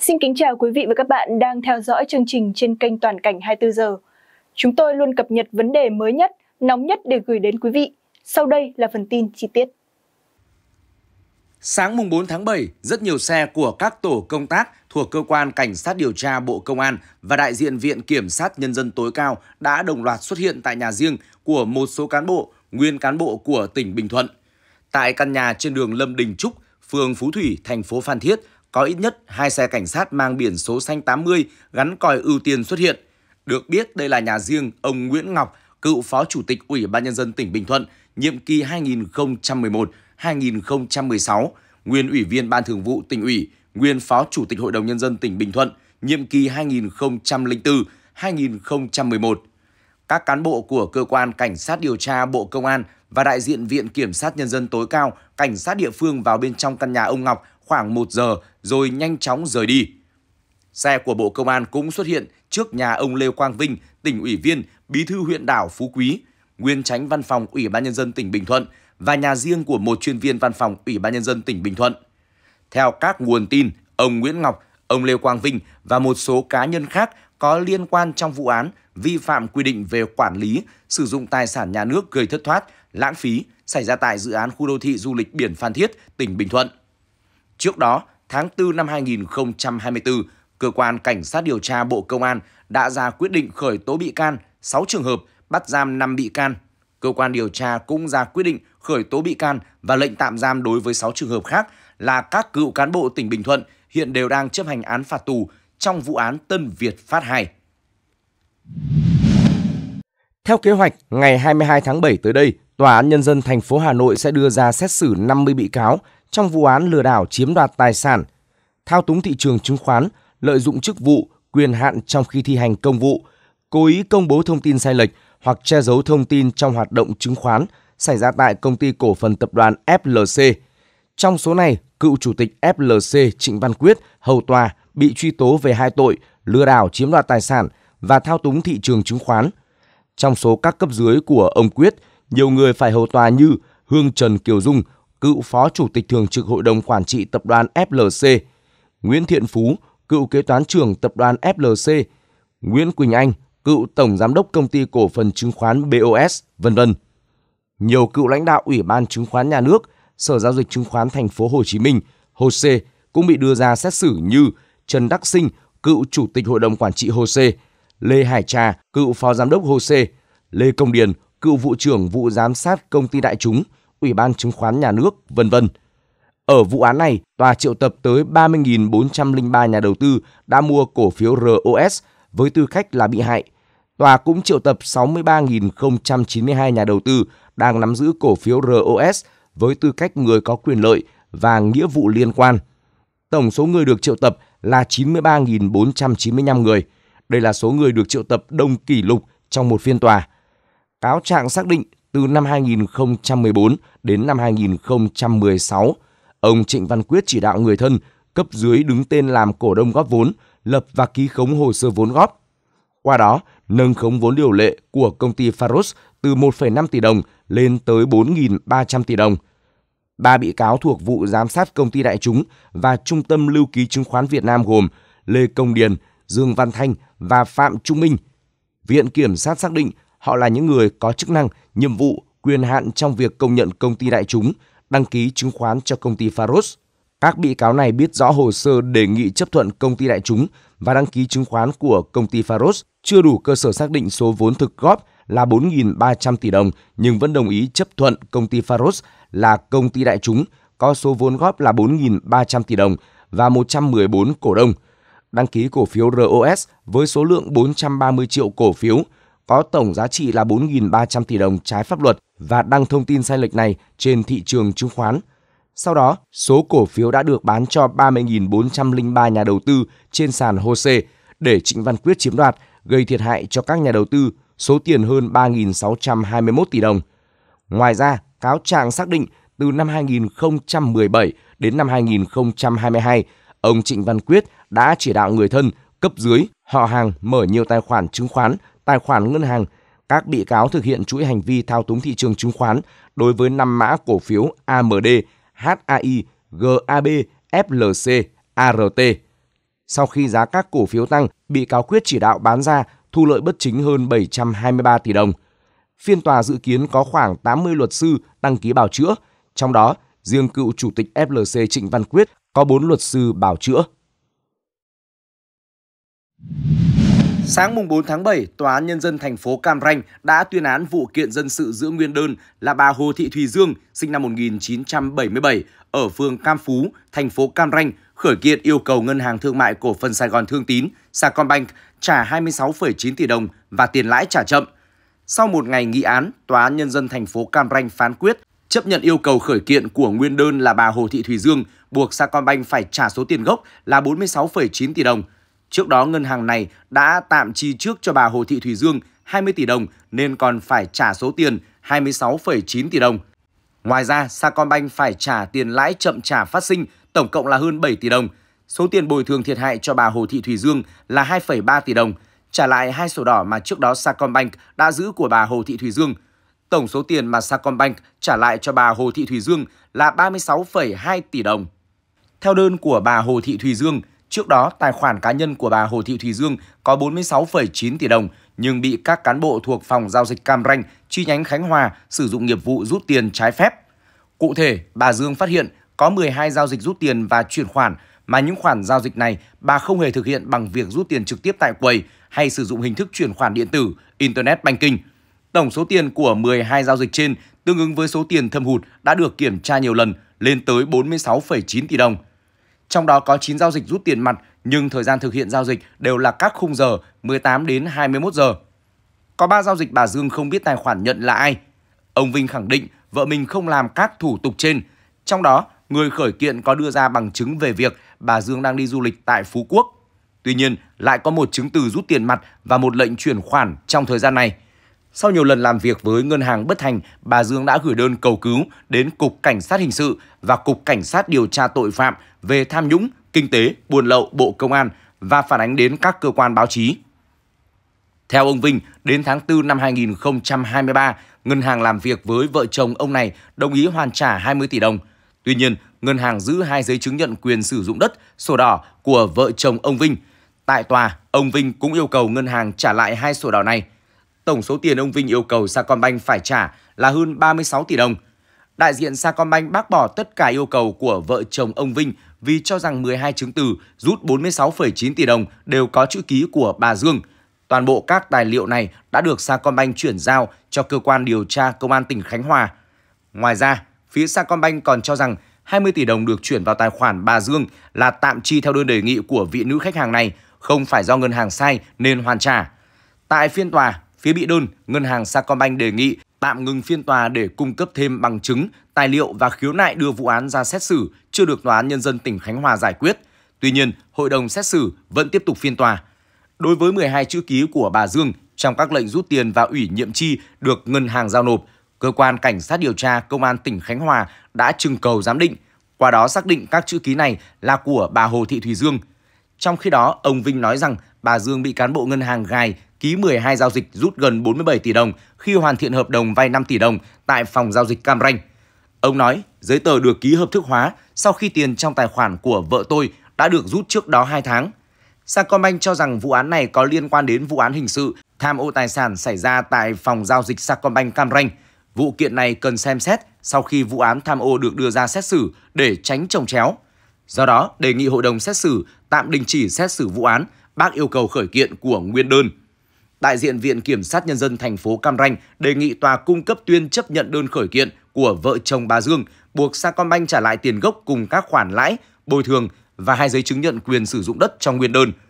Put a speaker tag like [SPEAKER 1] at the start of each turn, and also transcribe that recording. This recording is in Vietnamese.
[SPEAKER 1] Xin kính chào quý vị và các bạn đang theo dõi chương trình trên kênh Toàn cảnh 24 giờ. Chúng tôi luôn cập nhật vấn đề mới nhất, nóng nhất để gửi đến quý vị. Sau đây là phần tin chi tiết. Sáng mùng 4 tháng 7, rất nhiều xe của các tổ công tác thuộc cơ quan cảnh sát điều tra Bộ Công an và đại diện Viện kiểm sát nhân dân tối cao đã đồng loạt xuất hiện tại nhà riêng của một số cán bộ, nguyên cán bộ của tỉnh Bình Thuận. Tại căn nhà trên đường Lâm Đình Trúc, phường Phú Thủy, thành phố Phan Thiết, có ít nhất hai xe cảnh sát mang biển số xanh 80 gắn còi ưu tiên xuất hiện. Được biết đây là nhà riêng ông Nguyễn Ngọc, cựu Phó Chủ tịch Ủy ban Nhân dân tỉnh Bình Thuận, nhiệm kỳ 2011-2016, nguyên Ủy viên Ban Thường vụ tỉnh ủy, nguyên Phó Chủ tịch Hội đồng Nhân dân tỉnh Bình Thuận, nhiệm kỳ 2004-2011. Các cán bộ của Cơ quan Cảnh sát điều tra Bộ Công an và đại diện Viện Kiểm sát Nhân dân tối cao, cảnh sát địa phương vào bên trong căn nhà ông Ngọc khoảng 1 giờ rồi nhanh chóng rời đi. Xe của Bộ Công an cũng xuất hiện trước nhà ông Lê Quang Vinh, tỉnh ủy viên, bí thư huyện đảo Phú Quý, nguyên tránh văn phòng Ủy ban Nhân dân tỉnh Bình Thuận và nhà riêng của một chuyên viên văn phòng Ủy ban Nhân dân tỉnh Bình Thuận. Theo các nguồn tin, ông Nguyễn Ngọc, ông Lê Quang Vinh và một số cá nhân khác có liên quan trong vụ án vi phạm quy định về quản lý, sử dụng tài sản nhà nước gây thất thoát, lãng phí xảy ra tại dự án khu đô thị du lịch biển Phan Thiết, tỉnh Bình Thuận. Trước đó, tháng 4 năm 2024, Cơ quan Cảnh sát điều tra Bộ Công an đã ra quyết định khởi tố bị can 6 trường hợp, bắt giam 5 bị can. Cơ quan điều tra cũng ra quyết định khởi tố bị can và lệnh tạm giam đối với 6 trường hợp khác là các cựu cán bộ tỉnh Bình Thuận hiện đều đang chấp hành án phạt tù trong vụ án Tân Việt Phát 2. Theo kế hoạch, ngày 22 tháng 7 tới đây, Tòa án Nhân dân thành phố Hà Nội sẽ đưa ra xét xử 50 bị cáo trong vụ án lừa đảo chiếm đoạt tài sản, thao túng thị trường chứng khoán, lợi dụng chức vụ, quyền hạn trong khi thi hành công vụ, cố ý công bố thông tin sai lệch hoặc che giấu thông tin trong hoạt động chứng khoán xảy ra tại công ty cổ phần tập đoàn FLC. Trong số này, cựu chủ tịch FLC Trịnh Văn Quyết hầu tòa bị truy tố về hai tội lừa đảo chiếm đoạt tài sản và thao túng thị trường chứng khoán. Trong số các cấp dưới của ông Quyết, nhiều người phải hầu tòa như Hương Trần Kiều Dung, cựu phó chủ tịch thường trực hội đồng quản trị tập đoàn FLC, Nguyễn Thiện Phú, cựu kế toán trưởng tập đoàn FLC, Nguyễn Quỳnh Anh, cựu tổng giám đốc công ty cổ phần chứng khoán BOS, vân vân. Nhiều cựu lãnh đạo Ủy ban chứng khoán nhà nước, Sở giao dịch chứng khoán thành phố Hồ Chí Minh, HOSE cũng bị đưa ra xét xử như Trần Đắc Sinh, cựu chủ tịch hội đồng quản trị HOSE, Lê Hải Trà, cựu phó giám đốc HOSE, Lê Công Điền, cựu vụ trưởng vụ giám sát công ty đại chúng, Ủy ban Chứng khoán Nhà nước, vân vân. Ở vụ án này, tòa triệu tập tới 30.403 nhà đầu tư đã mua cổ phiếu ROS với tư cách là bị hại. Tòa cũng triệu tập 63.092 nhà đầu tư đang nắm giữ cổ phiếu ROS với tư cách người có quyền lợi và nghĩa vụ liên quan. Tổng số người được triệu tập là 93.495 người. Đây là số người được triệu tập đông kỷ lục trong một phiên tòa. Cáo trạng xác định từ năm 2014 đến năm 2016. Ông Trịnh Văn Quyết chỉ đạo người thân cấp dưới đứng tên làm cổ đông góp vốn, lập và ký khống hồ sơ vốn góp. Qua đó, nâng khống vốn điều lệ của công ty Faros từ 1,5 tỷ đồng lên tới 4.300 tỷ đồng. Ba bị cáo thuộc vụ giám sát công ty đại chúng và trung tâm lưu ký chứng khoán Việt Nam gồm Lê Công Điền, Dương Văn Thanh và Phạm Trung Minh. Viện Kiểm sát xác định Họ là những người có chức năng, nhiệm vụ, quyền hạn trong việc công nhận công ty đại chúng, đăng ký chứng khoán cho công ty Faros. Các bị cáo này biết rõ hồ sơ đề nghị chấp thuận công ty đại chúng và đăng ký chứng khoán của công ty Faros chưa đủ cơ sở xác định số vốn thực góp là 4.300 tỷ đồng nhưng vẫn đồng ý chấp thuận công ty Faros là công ty đại chúng có số vốn góp là 4.300 tỷ đồng và 114 cổ đông. Đăng ký cổ phiếu ROS với số lượng 430 triệu cổ phiếu – có tổng giá trị là 4.300 tỷ đồng trái pháp luật và đăng thông tin sai lệch này trên thị trường chứng khoán. Sau đó, số cổ phiếu đã được bán cho 30.403 nhà đầu tư trên sàn HOSE để Trịnh Văn Quyết chiếm đoạt, gây thiệt hại cho các nhà đầu tư số tiền hơn 3.621 tỷ đồng. Ngoài ra, cáo trạng xác định từ năm 2017 đến năm 2022, ông Trịnh Văn Quyết đã chỉ đạo người thân, cấp dưới, họ hàng mở nhiều tài khoản chứng khoán tài khoản ngân hàng, các bị cáo thực hiện chuỗi hành vi thao túng thị trường chứng khoán đối với 5 mã cổ phiếu AMD, HAI, GAB, FLC, ART. Sau khi giá các cổ phiếu tăng, bị cáo quyết chỉ đạo bán ra thu lợi bất chính hơn 723 tỷ đồng. Phiên tòa dự kiến có khoảng 80 luật sư đăng ký bào chữa, trong đó riêng cựu chủ tịch FLC Trịnh Văn Quyết có 4 luật sư bào chữa. Sáng mùng 4 tháng 7, Tòa án Nhân dân thành phố Cam Ranh đã tuyên án vụ kiện dân sự giữa nguyên đơn là bà Hồ Thị Thùy Dương, sinh năm 1977, ở phường Cam Phú, thành phố Cam Ranh, khởi kiện yêu cầu Ngân hàng Thương mại Cổ phần Sài Gòn Thương Tín, Sacombank trả 26,9 tỷ đồng và tiền lãi trả chậm. Sau một ngày nghị án, Tòa án Nhân dân thành phố Cam Ranh phán quyết chấp nhận yêu cầu khởi kiện của nguyên đơn là bà Hồ Thị Thùy Dương buộc Sacombank phải trả số tiền gốc là 46,9 tỷ đồng – Trước đó ngân hàng này đã tạm chi trước cho bà Hồ Thị Thùy Dương 20 tỷ đồng nên còn phải trả số tiền 26,9 tỷ đồng. Ngoài ra, Sacombank phải trả tiền lãi chậm trả phát sinh tổng cộng là hơn 7 tỷ đồng. Số tiền bồi thường thiệt hại cho bà Hồ Thị Thùy Dương là 2,3 tỷ đồng, trả lại hai sổ đỏ mà trước đó Sacombank đã giữ của bà Hồ Thị Thùy Dương. Tổng số tiền mà Sacombank trả lại cho bà Hồ Thị Thùy Dương là 36,2 tỷ đồng. Theo đơn của bà Hồ Thị Thùy Dương, Trước đó, tài khoản cá nhân của bà Hồ Thị Thùy Dương có 46,9 tỷ đồng nhưng bị các cán bộ thuộc phòng giao dịch Cam Ranh chi nhánh Khánh Hòa sử dụng nghiệp vụ rút tiền trái phép. Cụ thể, bà Dương phát hiện có 12 giao dịch rút tiền và chuyển khoản mà những khoản giao dịch này bà không hề thực hiện bằng việc rút tiền trực tiếp tại quầy hay sử dụng hình thức chuyển khoản điện tử, internet banking. Tổng số tiền của 12 giao dịch trên tương ứng với số tiền thâm hụt đã được kiểm tra nhiều lần lên tới 46,9 tỷ đồng trong đó có 9 giao dịch rút tiền mặt nhưng thời gian thực hiện giao dịch đều là các khung giờ 18 đến 21 giờ. Có 3 giao dịch bà Dương không biết tài khoản nhận là ai. Ông Vinh khẳng định vợ mình không làm các thủ tục trên, trong đó người khởi kiện có đưa ra bằng chứng về việc bà Dương đang đi du lịch tại Phú Quốc. Tuy nhiên, lại có một chứng từ rút tiền mặt và một lệnh chuyển khoản trong thời gian này. Sau nhiều lần làm việc với ngân hàng bất thành, bà Dương đã gửi đơn cầu cứu đến Cục Cảnh sát Hình sự và Cục Cảnh sát Điều tra Tội phạm về tham nhũng, kinh tế, buôn lậu Bộ Công an và phản ánh đến các cơ quan báo chí. Theo ông Vinh, đến tháng 4 năm 2023, ngân hàng làm việc với vợ chồng ông này đồng ý hoàn trả 20 tỷ đồng. Tuy nhiên, ngân hàng giữ hai giấy chứng nhận quyền sử dụng đất, sổ đỏ của vợ chồng ông Vinh. Tại tòa, ông Vinh cũng yêu cầu ngân hàng trả lại hai sổ đỏ này. Tổng số tiền ông Vinh yêu cầu Sacombank phải trả là hơn 36 tỷ đồng. Đại diện Sacombank bác bỏ tất cả yêu cầu của vợ chồng ông Vinh vì cho rằng 12 chứng từ rút 46,9 tỷ đồng đều có chữ ký của bà Dương. Toàn bộ các tài liệu này đã được Sacombank chuyển giao cho cơ quan điều tra công an tỉnh Khánh Hòa. Ngoài ra, phía Sacombank còn cho rằng 20 tỷ đồng được chuyển vào tài khoản bà Dương là tạm chi theo đơn đề nghị của vị nữ khách hàng này, không phải do ngân hàng sai nên hoàn trả. Tại phiên tòa, phía bị đơn, ngân hàng Sacombank đề nghị tạm ngừng phiên tòa để cung cấp thêm bằng chứng, tài liệu và khiếu nại đưa vụ án ra xét xử chưa được Tòa án Nhân dân tỉnh Khánh Hòa giải quyết. Tuy nhiên, hội đồng xét xử vẫn tiếp tục phiên tòa. Đối với 12 chữ ký của bà Dương trong các lệnh rút tiền và ủy nhiệm chi được ngân hàng giao nộp, cơ quan cảnh sát điều tra công an tỉnh Khánh Hòa đã trưng cầu giám định, qua đó xác định các chữ ký này là của bà Hồ Thị Thùy Dương. Trong khi đó, ông Vinh nói rằng bà Dương bị cán bộ ngân hàng gài ký 12 giao dịch rút gần 47 tỷ đồng khi hoàn thiện hợp đồng vay 5 tỷ đồng tại phòng giao dịch Cam Ranh. Ông nói, giấy tờ được ký hợp thức hóa sau khi tiền trong tài khoản của vợ tôi đã được rút trước đó 2 tháng. Sacombank cho rằng vụ án này có liên quan đến vụ án hình sự tham ô tài sản xảy ra tại phòng giao dịch Sacombank Cam Ranh. Vụ kiện này cần xem xét sau khi vụ án tham ô được đưa ra xét xử để tránh trồng chéo. Do đó, đề nghị hội đồng xét xử tạm đình chỉ xét xử vụ án, bác yêu cầu khởi kiện của nguyên đơn đại diện Viện Kiểm sát Nhân dân thành phố Cam Ranh đề nghị tòa cung cấp tuyên chấp nhận đơn khởi kiện của vợ chồng bà Dương, buộc Sacombank trả lại tiền gốc cùng các khoản lãi, bồi thường và hai giấy chứng nhận quyền sử dụng đất trong nguyên đơn